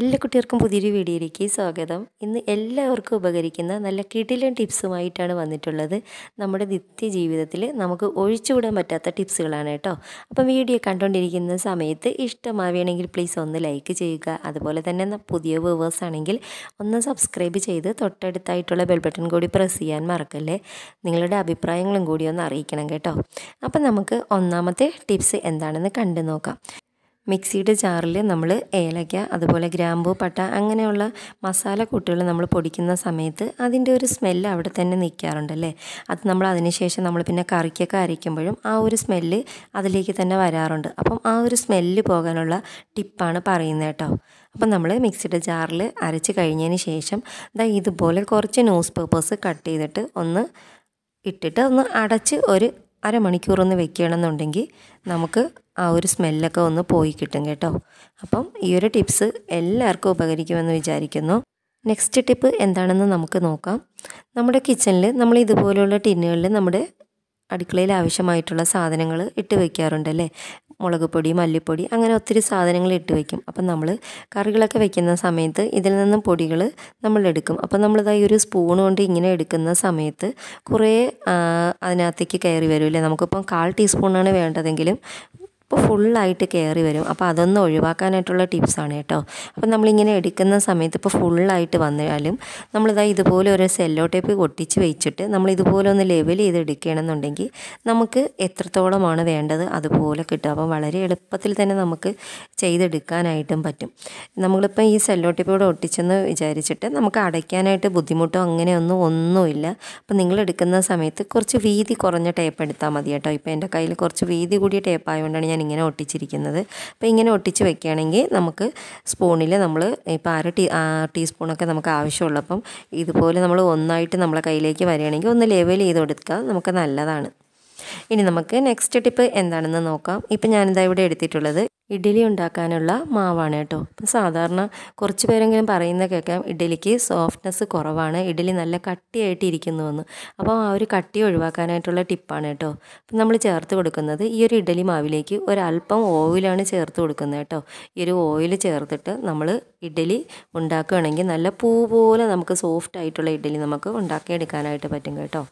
എല്ലാ കുട്ടികൾക്കും പുതിയൊരു വീഡിയോയിലേക്ക് സ്വാഗതം ഇന്ന് എല്ലാവർക്കും ഉപകരിക്കുന്ന നല്ല കിടിലൻ ടിപ്സുമായിട്ടാണ് വന്നിട്ടുള്ളത് നമ്മുടെ നിത്യ ജീവിതത്തിൽ നമുക്ക് ഒഴിച്ചുകൂടാൻ പറ്റാത്ത ടിപ്സുകളാണ് കേട്ടോ അപ്പം വീഡിയോ കണ്ടുകൊണ്ടിരിക്കുന്ന സമയത്ത് ഇഷ്ടമാവുകയാണെങ്കിൽ പ്ലീസ് ഒന്ന് ലൈക്ക് ചെയ്യുക അതുപോലെ തന്നെ പുതിയ വ്യൂവേഴ്സ് ആണെങ്കിൽ ഒന്ന് സബ്സ്ക്രൈബ് ചെയ്ത് തൊട്ടടുത്തായിട്ടുള്ള ബെൽ ബട്ടൺ കൂടി പ്രസ് ചെയ്യാൻ മറക്കല്ലേ നിങ്ങളുടെ അഭിപ്രായങ്ങളും കൂടി ഒന്ന് അറിയിക്കണം കേട്ടോ അപ്പം നമുക്ക് ഒന്നാമത്തെ ടിപ്സ് എന്താണെന്ന് കണ്ടു നോക്കാം മിക്സിയുടെ ജാറിൽ നമ്മൾ ഏലക്ക അതുപോലെ ഗ്രാമ്പു പട്ട അങ്ങനെയുള്ള മസാല കൂട്ടുകൾ നമ്മൾ പൊടിക്കുന്ന സമയത്ത് അതിൻ്റെ ഒരു സ്മെല്ല് അവിടെ തന്നെ നിൽക്കാറുണ്ടല്ലേ അത് നമ്മൾ അതിനുശേഷം നമ്മൾ പിന്നെ കറിക്കൊക്കെ അരയ്ക്കുമ്പോഴും ആ ഒരു സ്മെല്ല് അതിലേക്ക് തന്നെ വരാറുണ്ട് അപ്പം ആ ഒരു സ്മെല്ല് പോകാനുള്ള ടിപ്പാണ് പറയുന്നത് കേട്ടോ അപ്പം നമ്മൾ മിക്സിയുടെ ജാറിൽ അരച്ച് കഴിഞ്ഞതിന് ശേഷം ദാ ഇതുപോലെ കുറച്ച് ന്യൂസ് പേപ്പേഴ്സ് കട്ട് ചെയ്തിട്ട് ഒന്ന് ഇട്ടിട്ട് ഒന്ന് അടച്ച് ഒരു അരമണിക്കൂറൊന്ന് വെക്കണമെന്നുണ്ടെങ്കിൽ നമുക്ക് ആ ഒരു സ്മെല്ലൊക്കെ ഒന്ന് പോയി കിട്ടും കേട്ടോ അപ്പം ഈ ഒരു ടിപ്സ് എല്ലാവർക്കും ഉപകരിക്കുമെന്ന് വിചാരിക്കുന്നു നെക്സ്റ്റ് ടിപ്പ് എന്താണെന്ന് നമുക്ക് നോക്കാം നമ്മുടെ കിച്ചണിൽ നമ്മൾ ഇതുപോലെയുള്ള ടിന്നുകളിൽ നമ്മുടെ അടുക്കളയിൽ ആവശ്യമായിട്ടുള്ള സാധനങ്ങൾ ഇട്ട് വെക്കാറുണ്ടല്ലേ മുളക് പൊടി മല്ലിപ്പൊടി അങ്ങനെ ഒത്തിരി സാധനങ്ങൾ ഇട്ട് വയ്ക്കും അപ്പം നമ്മൾ കറികളൊക്കെ വെക്കുന്ന സമയത്ത് ഇതിൽ നിന്നും പൊടികൾ നമ്മൾ എടുക്കും അപ്പം നമ്മളിതായി ഒരു സ്പൂൺ കൊണ്ട് ഇങ്ങനെ എടുക്കുന്ന സമയത്ത് കുറേ അതിനകത്തേക്ക് കയറി അല്ലേ നമുക്കിപ്പം കാൽ ടീസ്പൂണാണ് വേണ്ടതെങ്കിലും അപ്പോൾ ഫുള്ളായിട്ട് കയറി വരും അപ്പോൾ അതൊന്ന് ഒഴിവാക്കാനായിട്ടുള്ള ടിപ്സാണ് കേട്ടോ അപ്പോൾ നമ്മളിങ്ങനെ എടുക്കുന്ന സമയത്ത് ഇപ്പോൾ ഫുള്ളായിട്ട് വന്നാലും നമ്മളിതാ ഇതുപോലെ ഒരു സെല്ലോ ടേപ്പ് ഒട്ടിച്ച് വെച്ചിട്ട് നമ്മൾ ഇതുപോലെ ഒന്ന് ലെവൽ ചെയ്ത് എടുക്കുകയാണെന്നുണ്ടെങ്കിൽ നമുക്ക് എത്രത്തോളമാണ് വേണ്ടത് അതുപോലെ കിട്ടും അപ്പോൾ വളരെ എളുപ്പത്തിൽ തന്നെ നമുക്ക് ചെയ്തെടുക്കാനായിട്ടും പറ്റും നമ്മളിപ്പോൾ ഈ സെല്ലോ ടേപ്പോടെ ഒട്ടിച്ചെന്ന് വിചാരിച്ചിട്ട് നമുക്ക് അടയ്ക്കാനായിട്ട് ബുദ്ധിമുട്ടോ അങ്ങനെയൊന്നും ഒന്നുമില്ല അപ്പോൾ നിങ്ങൾ എടുക്കുന്ന സമയത്ത് കുറച്ച് വീതി കുറഞ്ഞ ടേപ്പ് എടുത്താൽ മതി കേട്ടോ ഇപ്പോൾ എൻ്റെ കയ്യിൽ കുറച്ച് വീതി കൂടിയ ടേപ്പ് ആയതുകൊണ്ടാണ് ഞാൻ ഞാനിങ്ങനെ ഒട്ടിച്ചിരിക്കുന്നത് അപ്പോൾ ഇങ്ങനെ ഒട്ടിച്ച് വെക്കുകയാണെങ്കിൽ നമുക്ക് സ്പൂണിൽ നമ്മൾ ഇപ്പോൾ അര ടീ ടീസ്പൂണൊക്കെ നമുക്ക് ആവശ്യമുള്ളപ്പം ഇതുപോലെ നമ്മൾ ഒന്നായിട്ട് നമ്മളെ കയ്യിലേക്ക് വരികയാണെങ്കിൽ ഒന്ന് ലെവൽ ചെയ്ത് കൊടുക്കുക നമുക്ക് നല്ലതാണ് ഇനി നമുക്ക് നെക്സ്റ്റ് ടിപ്പ് എന്താണെന്ന് നോക്കാം ഇപ്പം ഞാനിതാ ഇവിടെ എടുത്തിട്ടുള്ളത് ഇഡ്ഡലി ഉണ്ടാക്കാനുള്ള മാവാണ് കേട്ടോ ഇപ്പം സാധാരണ കുറച്ച് പേരെങ്കിലും പറയുന്ന കേൾക്കാം ഇഡ്ഡലിക്ക് സോഫ്റ്റ്നെസ് കുറവാണ് ഇഡ്ഡലി നല്ല കട്ടിയായിട്ട് ഇരിക്കുന്നുവെന്ന് അപ്പോൾ ആ ഒരു കട്ടി ഒഴിവാക്കാനായിട്ടുള്ള ടിപ്പാണ് കേട്ടോ അപ്പം നമ്മൾ ചേർത്ത് കൊടുക്കുന്നത് ഈ ഒരു ഇഡ്ഡലി മാവിലേക്ക് ഒരല്പം ഓയിലാണ് ചേർത്ത് കൊടുക്കുന്നത് കേട്ടോ ഈ ഒരു ഓയിൽ ചേർത്തിട്ട് നമ്മൾ ഇഡ്ഡലി ഉണ്ടാക്കുകയാണെങ്കിൽ നല്ല പൂ പോലെ നമുക്ക് സോഫ്റ്റ് ആയിട്ടുള്ള ഇഡ്ഡലി നമുക്ക് ഉണ്ടാക്കിയെടുക്കാനായിട്ട് പറ്റും കേട്ടോ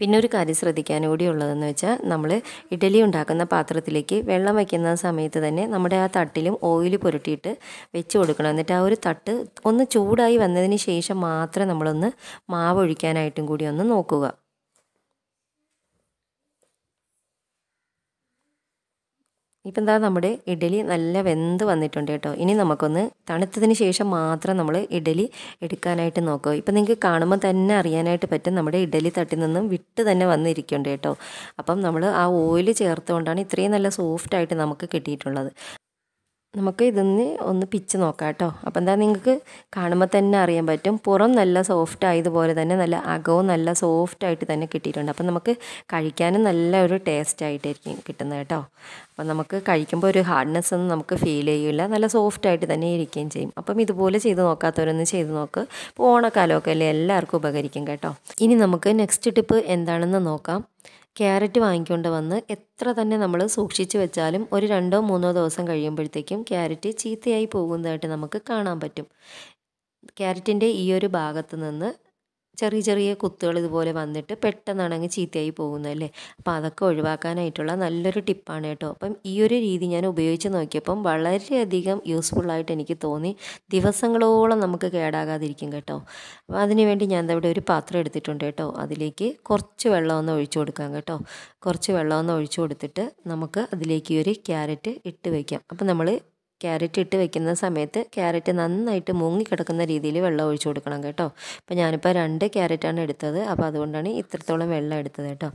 പിന്നെ ഒരു കാര്യം ശ്രദ്ധിക്കാൻ കൂടി ഉള്ളതെന്ന് വെച്ചാൽ നമ്മൾ ഇഡലി ഉണ്ടാക്കുന്ന പാത്രത്തിലേക്ക് വെള്ളം വയ്ക്കുന്ന സമയത്ത് തന്നെ നമ്മുടെ ആ തട്ടിലും ഓയിൽ പുരട്ടിയിട്ട് വെച്ച് കൊടുക്കണം എന്നിട്ട് ആ ഒരു തട്ട് ഒന്ന് ചൂടായി വന്നതിന് ശേഷം മാത്രം നമ്മളൊന്ന് മാവ് ഒഴിക്കാനായിട്ടും കൂടി ഒന്ന് നോക്കുക ഇപ്പം എന്താ നമ്മുടെ ഇഡലി നല്ല വെന്ത് വന്നിട്ടുണ്ട് കേട്ടോ ഇനി നമുക്കൊന്ന് തണുത്തതിന് ശേഷം മാത്രം നമ്മൾ ഇഡലി എടുക്കാനായിട്ട് നോക്കുക ഇപ്പം നിങ്ങൾക്ക് കാണുമ്പോൾ തന്നെ അറിയാനായിട്ട് പറ്റും നമ്മുടെ ഇഡലി തട്ടിൽ നിന്നും വിട്ട് തന്നെ വന്നിരിക്കുന്നുണ്ട് കേട്ടോ അപ്പം നമ്മൾ ആ ഓയിൽ ചേർത്തുകൊണ്ടാണ് ഇത്രയും നല്ല സോഫ്റ്റായിട്ട് നമുക്ക് കിട്ടിയിട്ടുള്ളത് നമുക്ക് ഇതൊന്ന് ഒന്ന് പിച്ച് നോക്കാം കേട്ടോ അപ്പോൾ എന്താ നിങ്ങൾക്ക് കാണുമ്പോൾ തന്നെ അറിയാൻ പറ്റും പുറം നല്ല സോഫ്റ്റ് ആയതുപോലെ തന്നെ നല്ല അകവും നല്ല സോഫ്റ്റ് ആയിട്ട് തന്നെ കിട്ടിയിട്ടുണ്ട് അപ്പോൾ നമുക്ക് കഴിക്കാനും നല്ല ഒരു ടേസ്റ്റ് ആയിട്ടായിരിക്കും കിട്ടുന്നത് കേട്ടോ അപ്പോൾ നമുക്ക് കഴിക്കുമ്പോൾ ഒരു ഹാർഡ്നെസ് ഒന്നും നമുക്ക് ഫീൽ ചെയ്യില്ല നല്ല സോഫ്റ്റ് ആയിട്ട് തന്നെ ഇരിക്കുകയും ചെയ്യും അപ്പം ഇതുപോലെ ചെയ്ത് നോക്കാത്തവരൊന്നും ചെയ്ത് നോക്ക് ഓണക്കാലമൊക്കെ അല്ലേ എല്ലാവർക്കും ഉപകരിക്കും കേട്ടോ ഇനി നമുക്ക് നെക്സ്റ്റ് ടിപ്പ് എന്താണെന്ന് നോക്കാം ക്യാരറ്റ് വാങ്ങിക്കൊണ്ട് വന്ന് എത്ര തന്നെ നമ്മൾ സൂക്ഷിച്ചു വെച്ചാലും ഒരു രണ്ടോ മൂന്നോ ദിവസം കഴിയുമ്പോഴത്തേക്കും ക്യാരറ്റ് ചീത്തയായി പോകുന്നതായിട്ട് നമുക്ക് കാണാൻ പറ്റും ക്യാരറ്റിൻ്റെ ഈ ഒരു ഭാഗത്ത് നിന്ന് ചെറിയ ചെറിയ കുത്തുകൾ ഇതുപോലെ വന്നിട്ട് പെട്ടെന്നാണെങ്കിൽ ചീത്തയായി പോകുന്നതല്ലേ അപ്പോൾ അതൊക്കെ ഒഴിവാക്കാനായിട്ടുള്ള നല്ലൊരു ടിപ്പാണ് കേട്ടോ അപ്പം ഈ ഒരു രീതി ഞാൻ ഉപയോഗിച്ച് നോക്കിയപ്പം വളരെയധികം യൂസ്ഫുള്ളായിട്ട് എനിക്ക് തോന്നി ദിവസങ്ങളോളം നമുക്ക് കേടാകാതിരിക്കും കേട്ടോ അപ്പോൾ അതിനുവേണ്ടി ഞാൻ ഇവിടെ ഒരു പാത്രം എടുത്തിട്ടുണ്ട് കേട്ടോ അതിലേക്ക് കുറച്ച് വെള്ളമൊന്ന് ഒഴിച്ചു കൊടുക്കാം കേട്ടോ കുറച്ച് വെള്ളമൊന്ന് ഒഴിച്ചു കൊടുത്തിട്ട് നമുക്ക് അതിലേക്ക് ഒരു ക്യാരറ്റ് ഇട്ട് വയ്ക്കാം അപ്പം നമ്മൾ ക്യാരറ്റ് ഇട്ട് വെക്കുന്ന സമയത്ത് ക്യാരറ്റ് നന്നായിട്ട് മുങ്ങി കിടക്കുന്ന രീതിയിൽ വെള്ളം ഒഴിച്ചു കൊടുക്കണം കേട്ടോ അപ്പോൾ ഞാനിപ്പോൾ രണ്ട് ക്യാരറ്റാണ് എടുത്തത് അപ്പോൾ അതുകൊണ്ടാണ് ഇത്രത്തോളം വെള്ളം എടുത്തത് കേട്ടോ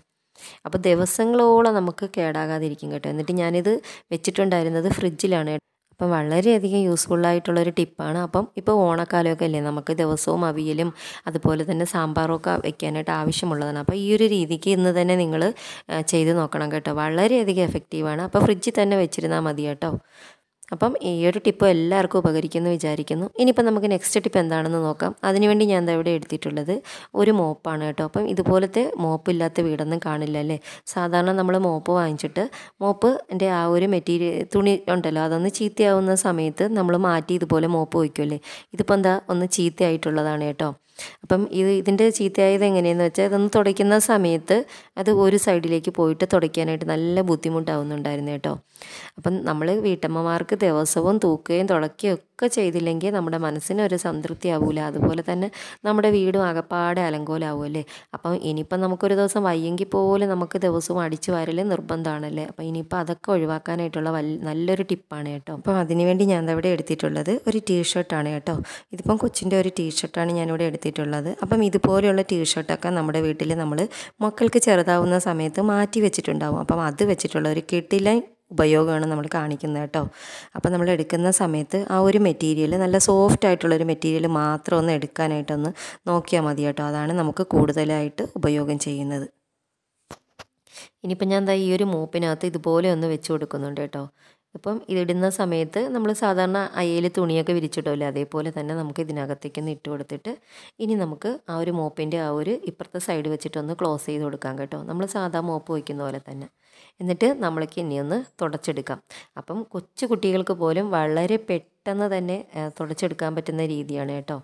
അപ്പോൾ ദിവസങ്ങളോളം നമുക്ക് കേടാകാതിരിക്കും കേട്ടോ എന്നിട്ട് ഞാനിത് വെച്ചിട്ടുണ്ടായിരുന്നത് ഫ്രിഡ്ജിലാണ് അപ്പം വളരെയധികം ആയിട്ടുള്ളൊരു ടിപ്പാണ് അപ്പം ഇപ്പോൾ ഓണക്കാലമൊക്കെ അല്ലേ നമുക്ക് ദിവസവും അവിയലും അതുപോലെ തന്നെ സാമ്പാറൊക്കെ വെക്കാനായിട്ട് ആവശ്യമുള്ളതാണ് അപ്പോൾ ഈ ഒരു രീതിക്ക് ഇന്ന് തന്നെ നിങ്ങൾ ചെയ്ത് നോക്കണം കേട്ടോ വളരെയധികം എഫക്റ്റീവാണ് അപ്പോൾ ഫ്രിഡ്ജിൽ തന്നെ വെച്ചിരുന്നാൽ മതി കേട്ടോ അപ്പം ഈ ഒരു ടിപ്പ് എല്ലാവർക്കും ഉപകരിക്കുമെന്ന് വിചാരിക്കുന്നു ഇനിയിപ്പം നമുക്ക് നെക്സ്റ്റ് ടിപ്പ് എന്താണെന്ന് നോക്കാം അതിനുവേണ്ടി ഞാൻ ഇവിടെ എടുത്തിട്ടുള്ളത് ഒരു മോപ്പാണ് കേട്ടോ അപ്പം ഇതുപോലത്തെ മോപ്പില്ലാത്ത വീടൊന്നും കാണില്ല അല്ലേ സാധാരണ നമ്മൾ മോപ്പ് വാങ്ങിച്ചിട്ട് മോപ്പ് എൻ്റെ ആ ഒരു മെറ്റീരിയൽ തുണി ഉണ്ടല്ലോ അതൊന്ന് ചീത്തയാവുന്ന സമയത്ത് നമ്മൾ മാറ്റി ഇതുപോലെ മോപ്പ് വയ്ക്കുമല്ലേ ഇതിപ്പോൾ എന്താ ഒന്ന് ചീത്തയായിട്ടുള്ളതാണ് കേട്ടോ അപ്പം ഇത് ഇതിൻ്റെ ചീത്തയായത് എങ്ങനെയെന്ന് വെച്ചാൽ ഇതൊന്ന് തുടയ്ക്കുന്ന സമയത്ത് അത് ഒരു സൈഡിലേക്ക് പോയിട്ട് തുടയ്ക്കാനായിട്ട് നല്ല ബുദ്ധിമുട്ടാവുന്നുണ്ടായിരുന്നു കേട്ടോ അപ്പം നമ്മൾ വീട്ടമ്മമാർക്ക് ദിവസവും തൂക്കുകയും തുടക്കുകയും ഒക്കെ ചെയ്തില്ലെങ്കിൽ നമ്മുടെ മനസ്സിന് ഒരു സംതൃപ്തി ആവില്ല അതുപോലെ തന്നെ നമ്മുടെ വീടും അകപ്പാടെ അലങ്കോലാവുമല്ലേ അപ്പം ഇനിയിപ്പം നമുക്കൊരു ദിവസം വയ്യെങ്കിൽ പോലും നമുക്ക് ദിവസവും അടിച്ചു വാരൽ നിർബന്ധമാണല്ലേ അപ്പം ഇനിയിപ്പോൾ അതൊക്കെ ഒഴിവാക്കാനായിട്ടുള്ള നല്ലൊരു ടിപ്പാണ് കേട്ടോ അപ്പം അതിനുവേണ്ടി ഞാൻ ഇവിടെ എടുത്തിട്ടുള്ളത് ഒരു ടീ ഷർട്ടാണ് കേട്ടോ ഇതിപ്പം കൊച്ചിൻ്റെ ഒരു ടീ ഷർട്ടാണ് ഞാനിവിടെ എടുത്തിട്ടുള്ളത് നിർത്തിയിട്ടുള്ളത് അപ്പം ഇതുപോലെയുള്ള ടീഷർട്ടൊക്കെ നമ്മുടെ വീട്ടിൽ നമ്മൾ മക്കൾക്ക് ചെറുതാവുന്ന സമയത്ത് മാറ്റി വെച്ചിട്ടുണ്ടാവും അപ്പം അത് വെച്ചിട്ടുള്ള ഒരു കിട്ടിലൻ ഉപയോഗമാണ് നമ്മൾ കാണിക്കുന്നത് കേട്ടോ അപ്പം നമ്മൾ എടുക്കുന്ന സമയത്ത് ആ ഒരു മെറ്റീരിയൽ നല്ല സോഫ്റ്റ് ആയിട്ടുള്ള ഒരു മെറ്റീരിയൽ മാത്രം ഒന്ന് എടുക്കാനായിട്ടൊന്ന് നോക്കിയാൽ മതി കേട്ടോ അതാണ് നമുക്ക് കൂടുതലായിട്ട് ഉപയോഗം ചെയ്യുന്നത് ഇനിയിപ്പോൾ ഞാൻ എന്താ ഈ ഒരു മൂപ്പിനകത്ത് ഇതുപോലെ ഒന്ന് വെച്ച് കൊടുക്കുന്നുണ്ട് കേട്ടോ അപ്പം ഇതിടുന്ന സമയത്ത് നമ്മൾ സാധാരണ അയ്യയിൽ തുണിയൊക്കെ വിരിച്ചിട്ടില്ല അതേപോലെ തന്നെ നമുക്ക് ഇതിനകത്തേക്കൊന്ന് ഇട്ട് കൊടുത്തിട്ട് ഇനി നമുക്ക് ആ ഒരു മോപ്പിൻ്റെ ആ ഒരു ഇപ്പുറത്തെ സൈഡ് വെച്ചിട്ടൊന്ന് ക്ലോസ് ചെയ്ത് കൊടുക്കാം കേട്ടോ നമ്മൾ സാധാ മോപ്പ് വയ്ക്കുന്ന പോലെ തന്നെ എന്നിട്ട് നമ്മൾക്ക് ഇനിയൊന്ന് തുടച്ചെടുക്കാം അപ്പം കൊച്ചു കുട്ടികൾക്ക് പോലും വളരെ പെട്ടെന്ന് തന്നെ തുടച്ചെടുക്കാൻ പറ്റുന്ന രീതിയാണ് കേട്ടോ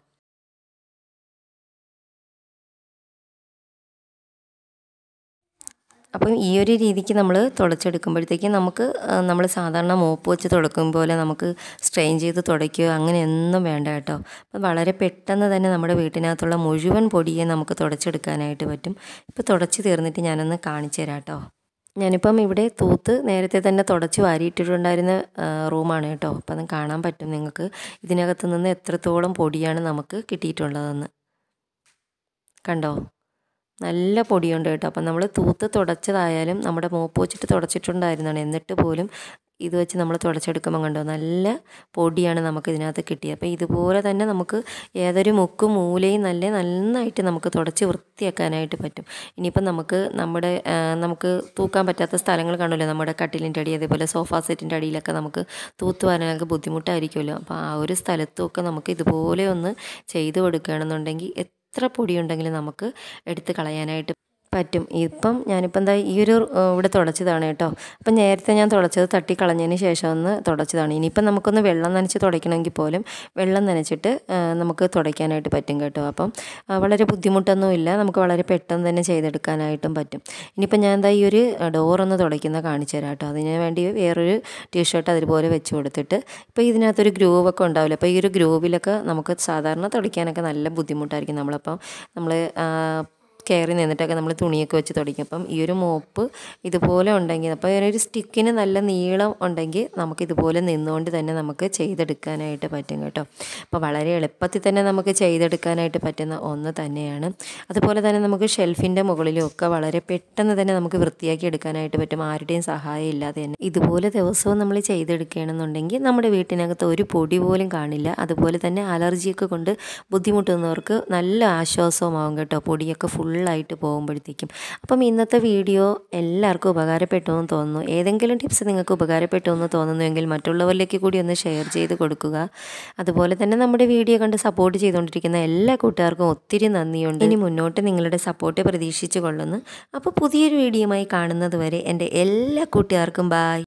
അപ്പം ഈ ഒരു രീതിക്ക് നമ്മൾ തുടച്ചെടുക്കുമ്പോഴത്തേക്കും നമുക്ക് നമ്മൾ സാധാരണ മോപ്പ് വെച്ച് തുടക്കും പോലെ നമുക്ക് സ്ട്രെയിൻ ചെയ്ത് തുടയ്ക്കുകയോ അങ്ങനെയൊന്നും വേണ്ട കേട്ടോ അപ്പം വളരെ പെട്ടെന്ന് തന്നെ നമ്മുടെ വീട്ടിനകത്തുള്ള മുഴുവൻ പൊടിയെ നമുക്ക് തുടച്ചെടുക്കാനായിട്ട് പറ്റും ഇപ്പോൾ തുടച്ച് തീർന്നിട്ട് ഞാനൊന്ന് കാണിച്ചു തരാം കേട്ടോ ഞാനിപ്പം ഇവിടെ തൂത്ത് നേരത്തെ തന്നെ തുടച്ച് വാരിയിട്ടിട്ടുണ്ടായിരുന്ന റൂമാണ് കേട്ടോ അപ്പം അത് കാണാൻ പറ്റും നിങ്ങൾക്ക് ഇതിനകത്ത് നിന്ന് എത്രത്തോളം പൊടിയാണ് നമുക്ക് കിട്ടിയിട്ടുള്ളതെന്ന് കണ്ടോ നല്ല പൊടിയുണ്ട് കേട്ടോ അപ്പം നമ്മൾ തൂത്ത് തുടച്ചതായാലും നമ്മുടെ മോപ്പ് വെച്ചിട്ട് തുടച്ചിട്ടുണ്ടായിരുന്നാണ് എന്നിട്ട് പോലും ഇത് വെച്ച് നമ്മൾ തുടച്ചെടുക്കുമ്പോൾ കണ്ടോ നല്ല പൊടിയാണ് നമുക്ക് ഇതിനകത്ത് കിട്ടിയത് അപ്പോൾ ഇതുപോലെ തന്നെ നമുക്ക് ഏതൊരു മുക്കും മൂലയും നല്ല നന്നായിട്ട് നമുക്ക് തുടച്ച് വൃത്തിയാക്കാനായിട്ട് പറ്റും ഇനിയിപ്പം നമുക്ക് നമ്മുടെ നമുക്ക് തൂക്കാൻ പറ്റാത്ത സ്ഥലങ്ങൾ കാണുമല്ലോ നമ്മുടെ കട്ടിലിൻ്റെ അടി അതേപോലെ സോഫ സെറ്റിൻ്റെ അടിയിലൊക്കെ നമുക്ക് തൂത്തുവാനൊക്കെ ബുദ്ധിമുട്ടായിരിക്കുമല്ലോ അപ്പോൾ ആ ഒരു സ്ഥലത്തുമൊക്കെ നമുക്ക് ഇതുപോലെ ഒന്ന് ചെയ്തു കൊടുക്കുകയാണെന്നുണ്ടെങ്കിൽ എത്ര പൊടിയുണ്ടെങ്കിലും നമുക്ക് എടുത്ത് കളയാനായിട്ട് പറ്റും ഇപ്പം ഞാനിപ്പം എന്താ ഈ ഒരു ഇവിടെ തുടച്ചതാണ് കേട്ടോ അപ്പം നേരത്തെ ഞാൻ തുടച്ചത് തട്ടി കളഞ്ഞതിന് ശേഷം ഒന്ന് തുടച്ചതാണ് ഇനിയിപ്പം നമുക്കൊന്ന് വെള്ളം നനച്ച് തുടയ്ക്കണമെങ്കിൽ പോലും വെള്ളം നനച്ചിട്ട് നമുക്ക് തുടയ്ക്കാനായിട്ട് പറ്റും കേട്ടോ അപ്പം വളരെ ബുദ്ധിമുട്ടൊന്നുമില്ല നമുക്ക് വളരെ പെട്ടെന്ന് തന്നെ ചെയ്തെടുക്കാനായിട്ടും പറ്റും ഇനിയിപ്പം ഞാൻ എന്താ ഈ ഒരു ഡോറൊന്ന് തുടയ്ക്കുന്ന കാണിച്ചു തരാം കേട്ടോ അതിന് വേണ്ടി വേറൊരു ടീഷർട്ട് അതുപോലെ വെച്ച് കൊടുത്തിട്ട് ഇപ്പോൾ ഇതിനകത്തൊരു ഗ്രൂവൊക്കെ ഉണ്ടാവില്ല അപ്പോൾ ഈ ഒരു ഗ്രൂവിലൊക്കെ നമുക്ക് സാധാരണ തുടയ്ക്കാനൊക്കെ നല്ല ബുദ്ധിമുട്ടായിരിക്കും നമ്മളപ്പം നമ്മൾ കയറി നിന്നിട്ടൊക്കെ നമ്മൾ തുണിയൊക്കെ വെച്ച് തുടങ്ങി അപ്പം ഈ ഒരു മോപ്പ് ഇതുപോലെ ഉണ്ടെങ്കിൽ അപ്പോൾ ഒരു സ്റ്റിക്കിന് നല്ല നീളം ഉണ്ടെങ്കിൽ നമുക്ക് ഇതുപോലെ നിന്നുകൊണ്ട് തന്നെ നമുക്ക് ചെയ്തെടുക്കാനായിട്ട് പറ്റും കേട്ടോ അപ്പോൾ വളരെ എളുപ്പത്തിൽ തന്നെ നമുക്ക് ചെയ്തെടുക്കാനായിട്ട് പറ്റുന്ന ഒന്ന് തന്നെയാണ് അതുപോലെ തന്നെ നമുക്ക് ഷെൽഫിൻ്റെ മുകളിലും ഒക്കെ വളരെ പെട്ടെന്ന് തന്നെ നമുക്ക് വൃത്തിയാക്കി എടുക്കാനായിട്ട് പറ്റും ആരുടെയും സഹായം ഇല്ലാതെ തന്നെ ഇതുപോലെ ദിവസവും നമ്മൾ ചെയ്തെടുക്കുകയാണെന്നുണ്ടെങ്കിൽ നമ്മുടെ വീട്ടിനകത്ത് ഒരു പൊടി പോലും കാണില്ല അതുപോലെ തന്നെ അലർജിയൊക്കെ കൊണ്ട് ബുദ്ധിമുട്ടുന്നവർക്ക് നല്ല ആശ്വാസവുമാവും കേട്ടോ പൊടിയൊക്കെ ഫുൾ ഫുള്ളായിട്ട് പോകുമ്പോഴത്തേക്കും അപ്പം ഇന്നത്തെ വീഡിയോ എല്ലാവർക്കും ഉപകാരപ്പെട്ടു എന്ന് തോന്നുന്നു ഏതെങ്കിലും ടിപ്സ് നിങ്ങൾക്ക് ഉപകാരപ്പെട്ടു എന്ന് തോന്നുന്നുവെങ്കിൽ മറ്റുള്ളവരിലേക്ക് കൂടി ഒന്ന് ഷെയർ ചെയ്ത് കൊടുക്കുക അതുപോലെ തന്നെ നമ്മുടെ വീഡിയോ കണ്ട് സപ്പോർട്ട് ചെയ്തുകൊണ്ടിരിക്കുന്ന എല്ലാ കൂട്ടുകാർക്കും ഒത്തിരി നന്ദിയുണ്ട് ഇനി മുന്നോട്ട് നിങ്ങളുടെ സപ്പോർട്ട് പ്രതീക്ഷിച്ചു കൊള്ളുന്നു അപ്പോൾ പുതിയൊരു വീഡിയോയുമായി കാണുന്നത് വരെ എൻ്റെ എല്ലാ കൂട്ടുകാർക്കും ബായ്